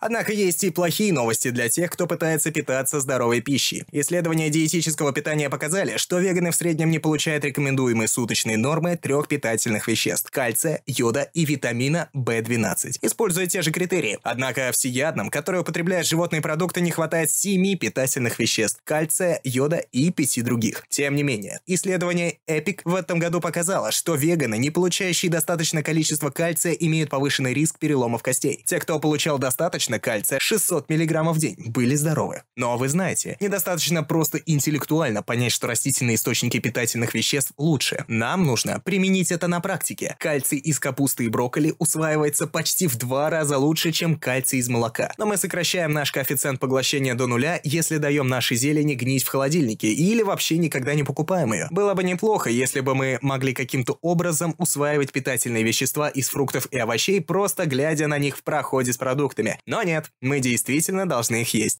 Однако есть и плохие новости для тех, кто пытается питаться здоровой пищей. Исследования диетического питания показали, что веганы в среднем не получают рекомендуемые суточные нормы трех питательных веществ – кальция, йода и витамина B12, используя те же критерии. Однако всеядным, которые употребляют животные продукты, не хватает семи питательных веществ – кальция, йода и пяти других. Тем не менее, исследование EPIC в этом году показало, что веганы, не получающие достаточное количество кальция, имеют повышенный риск переломов костей. Те, кто получал достаточно достаточно кальция 600 мг в день, были здоровы. Но вы знаете, недостаточно просто интеллектуально понять, что растительные источники питательных веществ лучше. Нам нужно применить это на практике. Кальций из капусты и брокколи усваивается почти в два раза лучше, чем кальций из молока. Но мы сокращаем наш коэффициент поглощения до нуля, если даем нашей зелени гнить в холодильнике или вообще никогда не покупаем ее. Было бы неплохо, если бы мы могли каким-то образом усваивать питательные вещества из фруктов и овощей, просто глядя на них в проходе с продуктами. Но нет, мы действительно должны их есть.